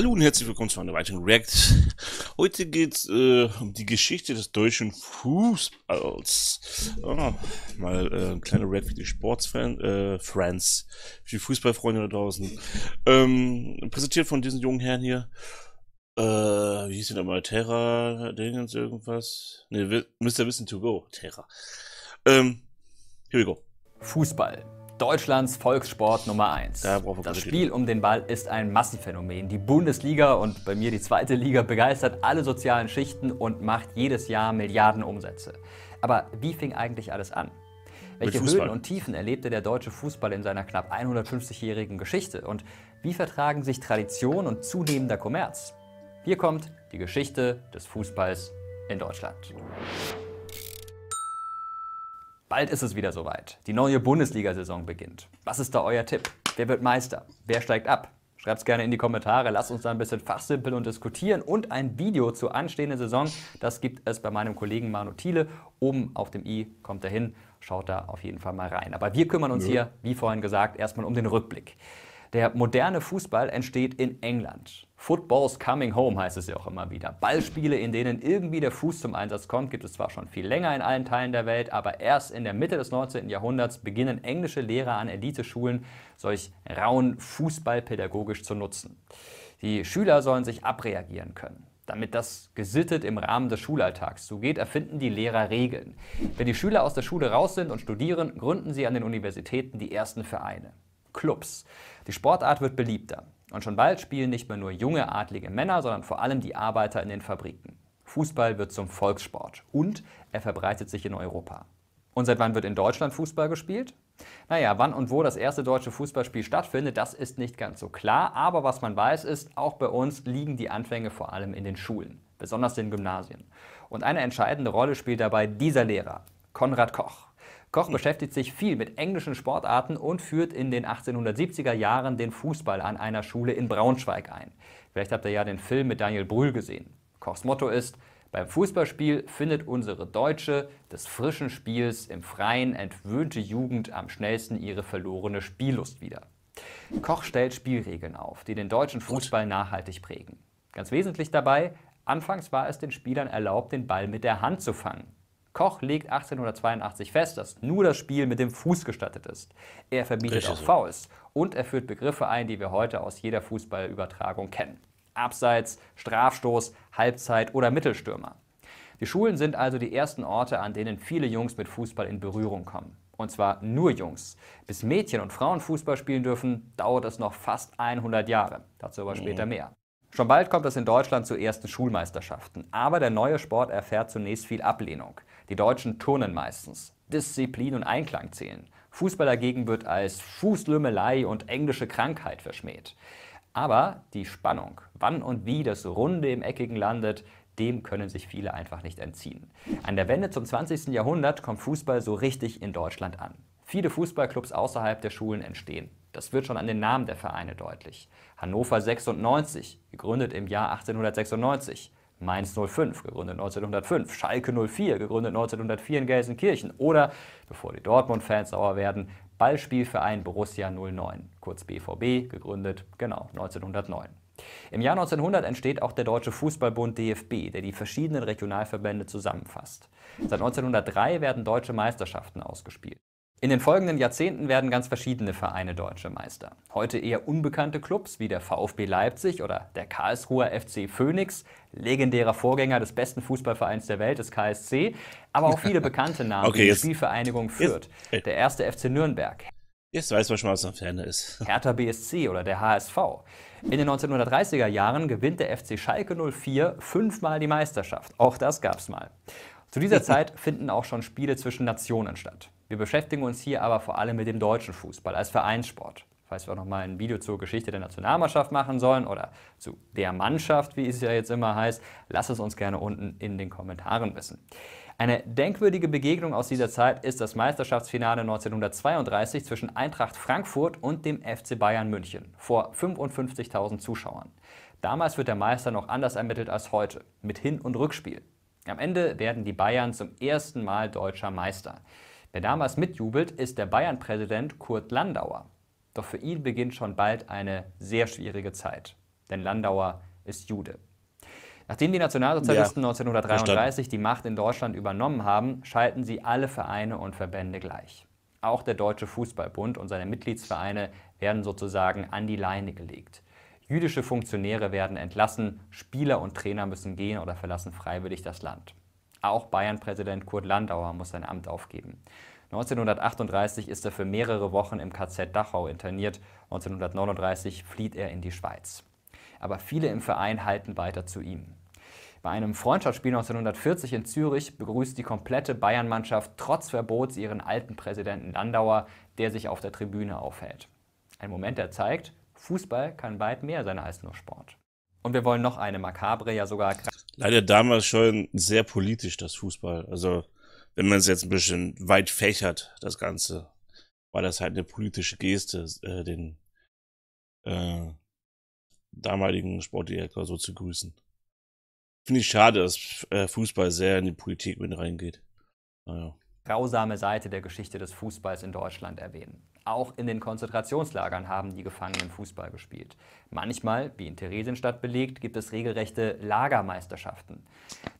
Hallo und herzlich willkommen zu einer weiteren React. Heute geht's äh, um die Geschichte des deutschen Fußballs. Ah, mal äh, ein kleiner React für die Sportsfans, äh, für die Fußballfreunde da draußen. Ähm, präsentiert von diesem jungen Herrn hier. Äh, wie hieß der nochmal? Terra, Dingens, irgendwas? Ne, Mr. Wissen to go. Terra. Ähm, here we go. Fußball. Deutschlands Volkssport Nummer 1. das Spiel um den Ball ist ein Massenphänomen. Die Bundesliga und bei mir die zweite Liga begeistert alle sozialen Schichten und macht jedes Jahr Milliarden Umsätze. Aber wie fing eigentlich alles an? Welche Höhen und Tiefen erlebte der deutsche Fußball in seiner knapp 150-jährigen Geschichte? Und wie vertragen sich Tradition und zunehmender Kommerz? Hier kommt die Geschichte des Fußballs in Deutschland. Bald ist es wieder soweit. Die neue Bundesliga-Saison beginnt. Was ist da euer Tipp? Wer wird Meister? Wer steigt ab? Schreibt es gerne in die Kommentare, lasst uns da ein bisschen fachsimpeln und diskutieren und ein Video zur anstehenden Saison, das gibt es bei meinem Kollegen Manu Thiele. Oben auf dem i kommt er hin, schaut da auf jeden Fall mal rein. Aber wir kümmern uns ja. hier, wie vorhin gesagt, erstmal um den Rückblick. Der moderne Fußball entsteht in England. Football's Coming Home heißt es ja auch immer wieder. Ballspiele, in denen irgendwie der Fuß zum Einsatz kommt, gibt es zwar schon viel länger in allen Teilen der Welt, aber erst in der Mitte des 19. Jahrhunderts beginnen englische Lehrer an Eliteschulen, solch rauen Fußball pädagogisch zu nutzen. Die Schüler sollen sich abreagieren können. Damit das gesittet im Rahmen des Schulalltags zugeht, erfinden die Lehrer Regeln. Wenn die Schüler aus der Schule raus sind und studieren, gründen sie an den Universitäten die ersten Vereine. Clubs. Die Sportart wird beliebter. Und schon bald spielen nicht mehr nur junge adlige Männer, sondern vor allem die Arbeiter in den Fabriken. Fußball wird zum Volkssport und er verbreitet sich in Europa. Und seit wann wird in Deutschland Fußball gespielt? Naja, wann und wo das erste deutsche Fußballspiel stattfindet, das ist nicht ganz so klar, aber was man weiß ist, auch bei uns liegen die Anfänge vor allem in den Schulen, besonders den Gymnasien. Und eine entscheidende Rolle spielt dabei dieser Lehrer, Konrad Koch. Koch beschäftigt sich viel mit englischen Sportarten und führt in den 1870er Jahren den Fußball an einer Schule in Braunschweig ein. Vielleicht habt ihr ja den Film mit Daniel Brühl gesehen. Kochs Motto ist, beim Fußballspiel findet unsere deutsche, des frischen Spiels im Freien entwöhnte Jugend am schnellsten ihre verlorene Spiellust wieder. Koch stellt Spielregeln auf, die den deutschen Fußball nachhaltig prägen. Ganz wesentlich dabei, anfangs war es den Spielern erlaubt, den Ball mit der Hand zu fangen. Koch legt 1882 fest, dass nur das Spiel mit dem Fuß gestattet ist. Er verbietet Richtig. auch Fouls und er führt Begriffe ein, die wir heute aus jeder Fußballübertragung kennen. Abseits, Strafstoß, Halbzeit oder Mittelstürmer. Die Schulen sind also die ersten Orte, an denen viele Jungs mit Fußball in Berührung kommen. Und zwar nur Jungs. Bis Mädchen und Frauen Fußball spielen dürfen, dauert es noch fast 100 Jahre. Dazu aber später mhm. mehr. Schon bald kommt es in Deutschland zu ersten Schulmeisterschaften. Aber der neue Sport erfährt zunächst viel Ablehnung. Die Deutschen turnen meistens. Disziplin und Einklang zählen. Fußball dagegen wird als Fußlümmelei und englische Krankheit verschmäht. Aber die Spannung, wann und wie das Runde im Eckigen landet, dem können sich viele einfach nicht entziehen. An der Wende zum 20. Jahrhundert kommt Fußball so richtig in Deutschland an. Viele Fußballclubs außerhalb der Schulen entstehen. Das wird schon an den Namen der Vereine deutlich. Hannover 96, gegründet im Jahr 1896. Mainz 05, gegründet 1905, Schalke 04, gegründet 1904 in Gelsenkirchen oder, bevor die Dortmund-Fans sauer werden, Ballspielverein Borussia 09, kurz BVB, gegründet genau 1909. Im Jahr 1900 entsteht auch der Deutsche Fußballbund DFB, der die verschiedenen Regionalverbände zusammenfasst. Seit 1903 werden deutsche Meisterschaften ausgespielt. In den folgenden Jahrzehnten werden ganz verschiedene Vereine deutsche Meister. Heute eher unbekannte Clubs wie der VfB Leipzig oder der Karlsruher FC Phoenix, legendärer Vorgänger des besten Fußballvereins der Welt, des KSC, aber auch viele bekannte Namen okay, die jetzt, Spielvereinigung führt. jetzt, äh, der erste FC Nürnberg. Jetzt weiß man schon, was am Ende ist. Hertha BSC oder der HSV. In den 1930er Jahren gewinnt der FC Schalke 04 fünfmal die Meisterschaft. Auch das gab's mal. Zu dieser Zeit finden auch schon Spiele zwischen Nationen statt. Wir beschäftigen uns hier aber vor allem mit dem deutschen Fußball als Vereinssport. Falls wir auch noch mal ein Video zur Geschichte der Nationalmannschaft machen sollen oder zu der Mannschaft, wie es ja jetzt immer heißt, lasst es uns gerne unten in den Kommentaren wissen. Eine denkwürdige Begegnung aus dieser Zeit ist das Meisterschaftsfinale 1932 zwischen Eintracht Frankfurt und dem FC Bayern München vor 55.000 Zuschauern. Damals wird der Meister noch anders ermittelt als heute, mit Hin- und Rückspiel. Am Ende werden die Bayern zum ersten Mal deutscher Meister. Wer damals mitjubelt, ist der Bayern-Präsident Kurt Landauer. Doch für ihn beginnt schon bald eine sehr schwierige Zeit, denn Landauer ist Jude. Nachdem die Nationalsozialisten ja, 1933 die Macht in Deutschland übernommen haben, schalten sie alle Vereine und Verbände gleich. Auch der Deutsche Fußballbund und seine Mitgliedsvereine werden sozusagen an die Leine gelegt. Jüdische Funktionäre werden entlassen, Spieler und Trainer müssen gehen oder verlassen freiwillig das Land. Auch Bayern-Präsident Kurt Landauer muss sein Amt aufgeben. 1938 ist er für mehrere Wochen im KZ Dachau interniert, 1939 flieht er in die Schweiz. Aber viele im Verein halten weiter zu ihm. Bei einem Freundschaftsspiel 1940 in Zürich begrüßt die komplette Bayern-Mannschaft trotz Verbots ihren alten Präsidenten Landauer, der sich auf der Tribüne aufhält. Ein Moment, der zeigt, Fußball kann weit mehr sein als nur Sport. Und wir wollen noch eine makabre, ja sogar leider damals schon sehr politisch, das Fußball. Also, wenn man es jetzt ein bisschen weit fächert, das Ganze, war das halt eine politische Geste, äh, den äh, damaligen Sportdirektor so zu grüßen. Finde ich schade, dass äh, Fußball sehr in die Politik mit reingeht. Naja. Grausame Seite der Geschichte des Fußballs in Deutschland erwähnen. Auch in den Konzentrationslagern haben die Gefangenen Fußball gespielt. Manchmal, wie in Theresienstadt belegt, gibt es regelrechte Lagermeisterschaften.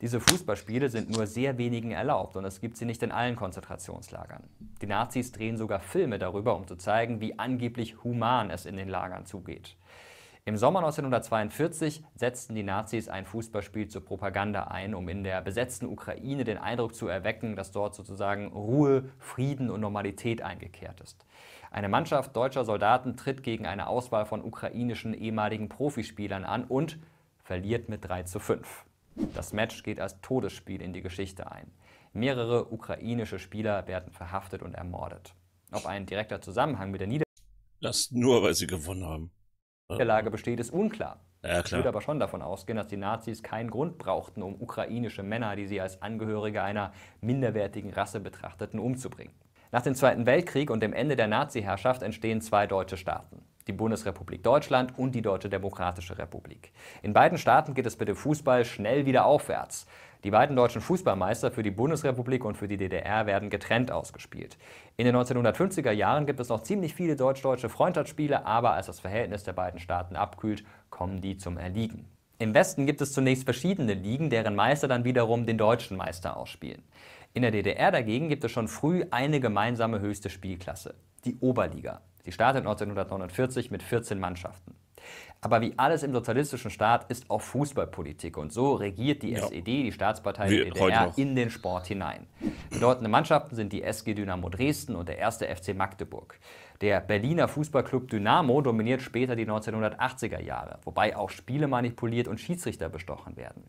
Diese Fußballspiele sind nur sehr wenigen erlaubt und es gibt sie nicht in allen Konzentrationslagern. Die Nazis drehen sogar Filme darüber, um zu zeigen, wie angeblich human es in den Lagern zugeht. Im Sommer 1942 setzten die Nazis ein Fußballspiel zur Propaganda ein, um in der besetzten Ukraine den Eindruck zu erwecken, dass dort sozusagen Ruhe, Frieden und Normalität eingekehrt ist. Eine Mannschaft deutscher Soldaten tritt gegen eine Auswahl von ukrainischen ehemaligen Profispielern an und verliert mit 3 zu 5. Das Match geht als Todesspiel in die Geschichte ein. Mehrere ukrainische Spieler werden verhaftet und ermordet. Ob ein direkter Zusammenhang mit der Niederlage das nur, weil sie gewonnen haben. Der besteht, ist unklar. Ja, ich würde aber schon davon ausgehen, dass die Nazis keinen Grund brauchten, um ukrainische Männer, die sie als Angehörige einer minderwertigen Rasse betrachteten, umzubringen. Nach dem Zweiten Weltkrieg und dem Ende der Nazi-Herrschaft entstehen zwei deutsche Staaten die Bundesrepublik Deutschland und die Deutsche Demokratische Republik. In beiden Staaten geht es mit dem Fußball schnell wieder aufwärts. Die beiden deutschen Fußballmeister für die Bundesrepublik und für die DDR werden getrennt ausgespielt. In den 1950er Jahren gibt es noch ziemlich viele deutsch-deutsche Freundschaftsspiele, aber als das Verhältnis der beiden Staaten abkühlt, kommen die zum Erliegen. Im Westen gibt es zunächst verschiedene Ligen, deren Meister dann wiederum den deutschen Meister ausspielen. In der DDR dagegen gibt es schon früh eine gemeinsame höchste Spielklasse, die Oberliga. Sie startet 1949 mit 14 Mannschaften. Aber wie alles im sozialistischen Staat ist auch Fußballpolitik. Und so regiert die ja. SED, die Staatspartei der DDR, in den Sport hinein. Bedeutende Mannschaften sind die SG Dynamo Dresden und der erste FC Magdeburg. Der Berliner Fußballclub Dynamo dominiert später die 1980er Jahre, wobei auch Spiele manipuliert und Schiedsrichter bestochen werden.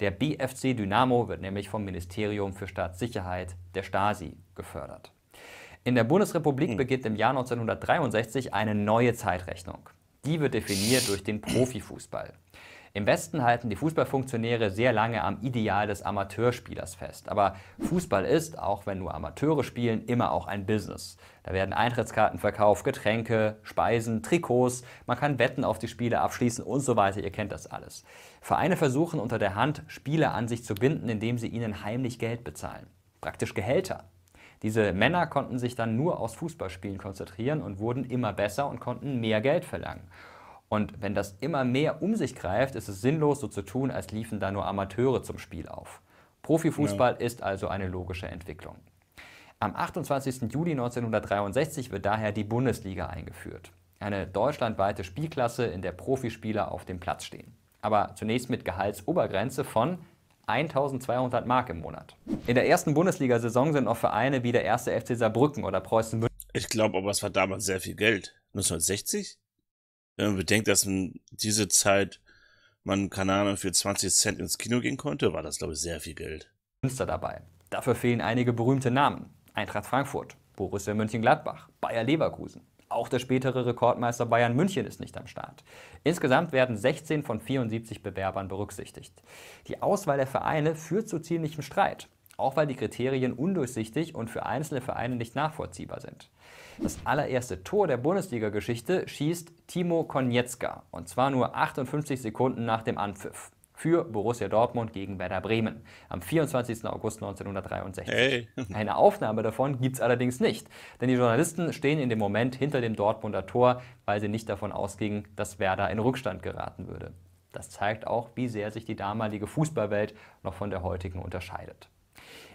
Der BFC Dynamo wird nämlich vom Ministerium für Staatssicherheit, der Stasi, gefördert. In der Bundesrepublik hm. beginnt im Jahr 1963 eine neue Zeitrechnung. Die wird definiert durch den Profifußball. Im Westen halten die Fußballfunktionäre sehr lange am Ideal des Amateurspielers fest. Aber Fußball ist, auch wenn nur Amateure spielen, immer auch ein Business. Da werden Eintrittskarten verkauft, Getränke, Speisen, Trikots, man kann Wetten auf die Spiele abschließen und so weiter. Ihr kennt das alles. Vereine versuchen unter der Hand, Spieler an sich zu binden, indem sie ihnen heimlich Geld bezahlen. Praktisch Gehälter. Diese Männer konnten sich dann nur aufs Fußballspielen konzentrieren und wurden immer besser und konnten mehr Geld verlangen. Und wenn das immer mehr um sich greift, ist es sinnlos, so zu tun, als liefen da nur Amateure zum Spiel auf. Profifußball ja. ist also eine logische Entwicklung. Am 28. Juli 1963 wird daher die Bundesliga eingeführt. Eine deutschlandweite Spielklasse, in der Profispieler auf dem Platz stehen. Aber zunächst mit Gehaltsobergrenze von 1200 Mark im Monat. In der ersten Bundesliga-Saison sind auch Vereine wie der erste FC Saarbrücken oder Preußen München. Ich glaube aber, es war damals sehr viel Geld. 1960? Wenn man bedenkt, dass in diese Zeit man, keine Ahnung, für 20 Cent ins Kino gehen konnte, war das, glaube ich, sehr viel Geld. Münster dabei. Dafür fehlen einige berühmte Namen. Eintracht Frankfurt, Borussia Mönchengladbach, Bayer Leverkusen. Auch der spätere Rekordmeister Bayern München ist nicht am Start. Insgesamt werden 16 von 74 Bewerbern berücksichtigt. Die Auswahl der Vereine führt zu ziemlichem Streit, auch weil die Kriterien undurchsichtig und für einzelne Vereine nicht nachvollziehbar sind. Das allererste Tor der Bundesliga-Geschichte schießt Timo Konietzka, und zwar nur 58 Sekunden nach dem Anpfiff für Borussia Dortmund gegen Werder Bremen am 24. August 1963. Hey. Eine Aufnahme davon gibt es allerdings nicht, denn die Journalisten stehen in dem Moment hinter dem Dortmunder Tor, weil sie nicht davon ausgingen, dass Werder in Rückstand geraten würde. Das zeigt auch, wie sehr sich die damalige Fußballwelt noch von der heutigen unterscheidet.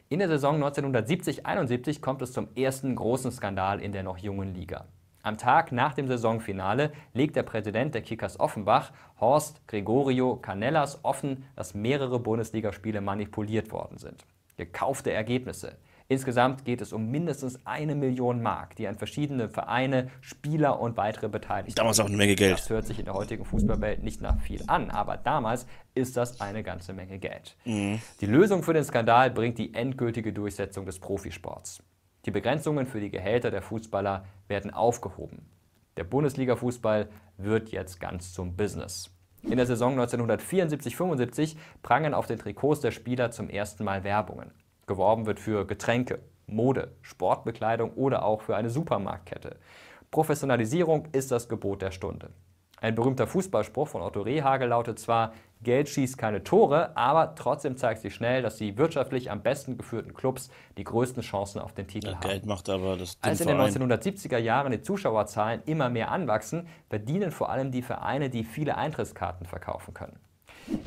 In der Saison 1970-71 kommt es zum ersten großen Skandal in der noch jungen Liga. Am Tag nach dem Saisonfinale legt der Präsident der Kickers Offenbach, Horst Gregorio Canellas, offen, dass mehrere Bundesligaspiele manipuliert worden sind. Gekaufte Ergebnisse. Insgesamt geht es um mindestens eine Million Mark, die an verschiedene Vereine, Spieler und weitere Beteiligte. Damals auch eine Menge Geld. Das hört sich in der heutigen Fußballwelt nicht nach viel an, aber damals ist das eine ganze Menge Geld. Mhm. Die Lösung für den Skandal bringt die endgültige Durchsetzung des Profisports. Die Begrenzungen für die Gehälter der Fußballer werden aufgehoben. Der Bundesliga-Fußball wird jetzt ganz zum Business. In der Saison 1974-75 prangen auf den Trikots der Spieler zum ersten Mal Werbungen. Geworben wird für Getränke, Mode, Sportbekleidung oder auch für eine Supermarktkette. Professionalisierung ist das Gebot der Stunde. Ein berühmter Fußballspruch von Otto Rehhagel lautet zwar, Geld schießt keine Tore, aber trotzdem zeigt sich schnell, dass die wirtschaftlich am besten geführten Clubs die größten Chancen auf den Titel ja, haben. Geld macht aber das Als in den 1970er Jahren die Zuschauerzahlen immer mehr anwachsen, verdienen vor allem die Vereine, die viele Eintrittskarten verkaufen können.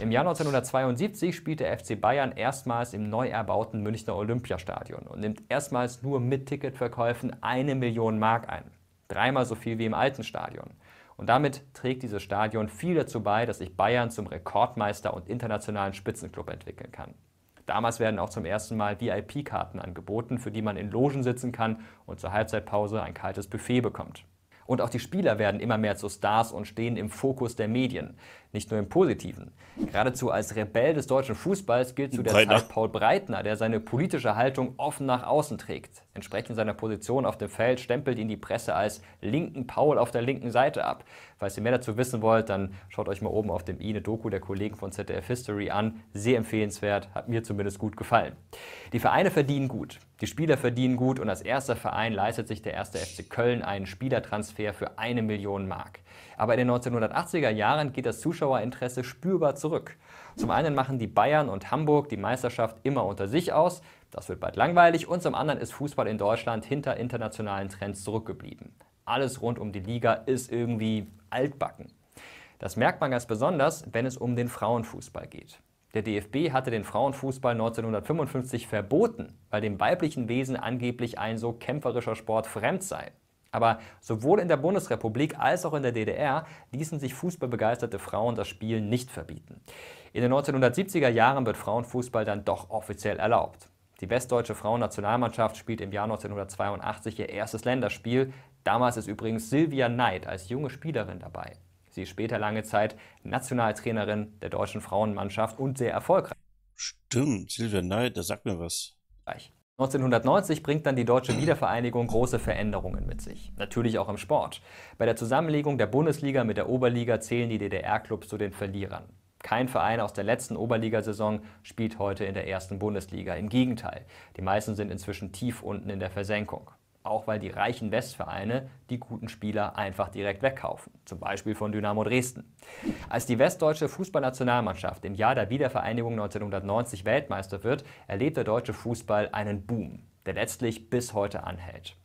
Im Jahr 1972 spielt der FC Bayern erstmals im neu erbauten Münchner Olympiastadion und nimmt erstmals nur mit Ticketverkäufen eine Million Mark ein. Dreimal so viel wie im alten Stadion. Und damit trägt dieses Stadion viel dazu bei, dass sich Bayern zum Rekordmeister und internationalen Spitzenklub entwickeln kann. Damals werden auch zum ersten Mal VIP-Karten angeboten, für die man in Logen sitzen kann und zur Halbzeitpause ein kaltes Buffet bekommt. Und auch die Spieler werden immer mehr zu Stars und stehen im Fokus der Medien. Nicht nur im Positiven. Geradezu als Rebell des deutschen Fußballs gilt zu der Breitner. Zeit Paul Breitner, der seine politische Haltung offen nach außen trägt. Entsprechend seiner Position auf dem Feld stempelt ihn die Presse als linken Paul auf der linken Seite ab. Falls ihr mehr dazu wissen wollt, dann schaut euch mal oben auf dem Ine Doku der Kollegen von ZDF History an. Sehr empfehlenswert, hat mir zumindest gut gefallen. Die Vereine verdienen gut, die Spieler verdienen gut und als erster Verein leistet sich der erste FC Köln einen Spielertransfer für eine Million Mark. Aber in den 1980er Jahren geht das Zuschauerinteresse spürbar zurück. Zum einen machen die Bayern und Hamburg die Meisterschaft immer unter sich aus, das wird bald langweilig, und zum anderen ist Fußball in Deutschland hinter internationalen Trends zurückgeblieben. Alles rund um die Liga ist irgendwie altbacken. Das merkt man ganz besonders, wenn es um den Frauenfußball geht. Der DFB hatte den Frauenfußball 1955 verboten, weil dem weiblichen Wesen angeblich ein so kämpferischer Sport fremd sei. Aber sowohl in der Bundesrepublik als auch in der DDR ließen sich fußballbegeisterte Frauen das Spiel nicht verbieten. In den 1970er Jahren wird Frauenfußball dann doch offiziell erlaubt. Die westdeutsche Frauennationalmannschaft spielt im Jahr 1982 ihr erstes Länderspiel. Damals ist übrigens Silvia Neid als junge Spielerin dabei. Sie ist später lange Zeit Nationaltrainerin der deutschen Frauenmannschaft und sehr erfolgreich. Stimmt, Silvia Neid, da sagt mir was. 1990 bringt dann die deutsche Wiedervereinigung große Veränderungen mit sich. Natürlich auch im Sport. Bei der Zusammenlegung der Bundesliga mit der Oberliga zählen die DDR-Clubs zu den Verlierern. Kein Verein aus der letzten Oberligasaison spielt heute in der ersten Bundesliga. Im Gegenteil, die meisten sind inzwischen tief unten in der Versenkung auch weil die reichen Westvereine die guten Spieler einfach direkt wegkaufen, zum Beispiel von Dynamo Dresden. Als die westdeutsche Fußballnationalmannschaft im Jahr der Wiedervereinigung 1990 Weltmeister wird, erlebt der deutsche Fußball einen Boom, der letztlich bis heute anhält.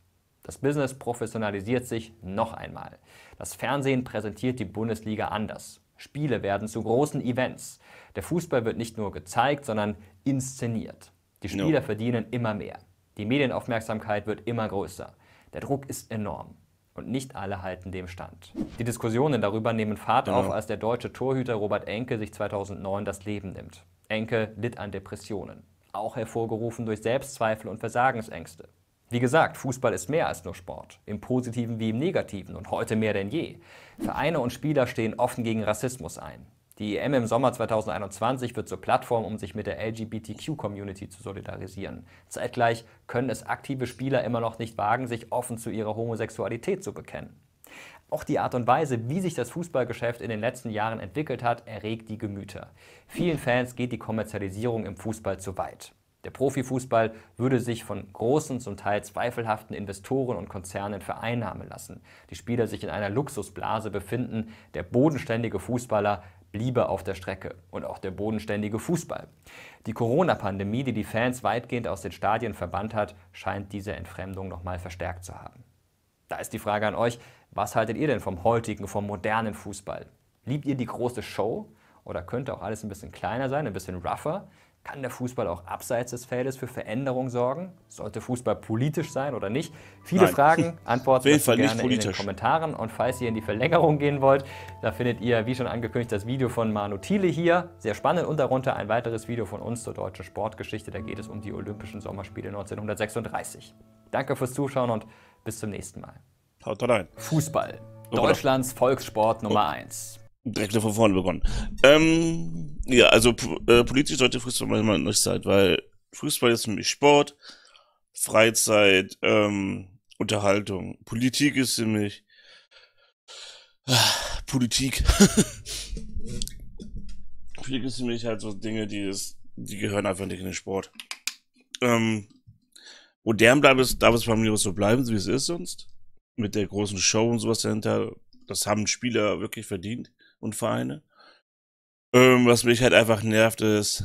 Das Business professionalisiert sich noch einmal. Das Fernsehen präsentiert die Bundesliga anders. Spiele werden zu großen Events. Der Fußball wird nicht nur gezeigt, sondern inszeniert. Die Spieler no. verdienen immer mehr. Die Medienaufmerksamkeit wird immer größer. Der Druck ist enorm. Und nicht alle halten dem stand. Die Diskussionen darüber nehmen Fahrt ja. Genau. auf, als der deutsche Torhüter Robert Enke sich 2009 das Leben nimmt. Enke litt an Depressionen, auch hervorgerufen durch Selbstzweifel und Versagensängste. Wie gesagt, Fußball ist mehr als nur Sport, im positiven wie im negativen und heute mehr denn je. Vereine und Spieler stehen offen gegen Rassismus ein. Die EM im Sommer 2021 wird zur Plattform, um sich mit der LGBTQ-Community zu solidarisieren. Zeitgleich können es aktive Spieler immer noch nicht wagen, sich offen zu ihrer Homosexualität zu bekennen. Auch die Art und Weise, wie sich das Fußballgeschäft in den letzten Jahren entwickelt hat, erregt die Gemüter. Vielen Fans geht die Kommerzialisierung im Fußball zu weit. Der Profifußball würde sich von großen, zum Teil zweifelhaften Investoren und Konzernen vereinnahmen lassen, die Spieler sich in einer Luxusblase befinden, der bodenständige Fußballer bliebe auf der Strecke und auch der bodenständige Fußball. Die Corona-Pandemie, die die Fans weitgehend aus den Stadien verbannt hat, scheint diese Entfremdung nochmal verstärkt zu haben. Da ist die Frage an euch, was haltet ihr denn vom heutigen, vom modernen Fußball? Liebt ihr die große Show oder könnte auch alles ein bisschen kleiner sein, ein bisschen rougher? Kann der Fußball auch abseits des Feldes für Veränderung sorgen? Sollte Fußball politisch sein oder nicht? Viele Nein. Fragen, Antworten dazu gerne in den Kommentaren. Und falls ihr in die Verlängerung gehen wollt, da findet ihr, wie schon angekündigt, das Video von Manu Thiele hier. Sehr spannend. Und darunter ein weiteres Video von uns zur deutschen Sportgeschichte. Da geht es um die Olympischen Sommerspiele 1936. Danke fürs Zuschauen und bis zum nächsten Mal. Haut rein. Fußball. Deutschlands Volkssport Nummer 1 direkt von vorne begonnen. Ähm, ja, also äh, politisch sollte Fußball manchmal nicht sein, weil Fußball ist für mich Sport, Freizeit, ähm, Unterhaltung. Politik ist für mich äh, Politik. Politik ist für mich halt so Dinge, die ist, die gehören einfach nicht in den Sport. Ähm, modern bleibt es, darf es bei mir so bleiben, wie es ist sonst. Mit der großen Show und sowas dahinter. Das haben Spieler wirklich verdient und Vereine. Ähm, was mich halt einfach nervt ist,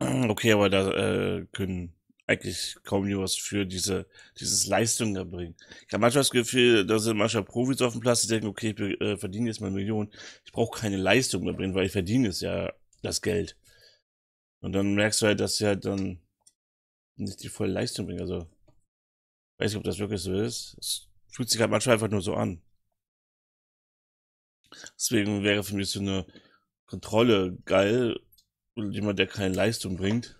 ähm, okay, aber da äh, können eigentlich kaum die was für diese dieses Leistung erbringen. Ich habe manchmal das Gefühl, da sind manchmal Profis auf dem Platz, die denken, okay, ich äh, verdiene jetzt mal Millionen, ich brauche keine Leistung mehr bringen, weil ich verdiene es ja das Geld. Und dann merkst du halt, dass sie halt dann nicht die volle Leistung bringen. Also, weiß ich, ob das wirklich so ist. Es fühlt sich halt manchmal einfach nur so an. Deswegen wäre für mich so eine Kontrolle geil. Oder jemand, der keine Leistung bringt.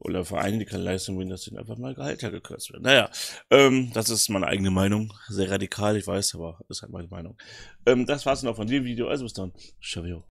Oder Vereine, die keine Leistung bringen, dass denen einfach mal Gehalter gekürzt werden. Naja, ähm, das ist meine eigene Meinung. Sehr radikal, ich weiß, aber ist halt meine Meinung. Ähm, das war's dann auch von dem Video. Also bis dann. Ciao.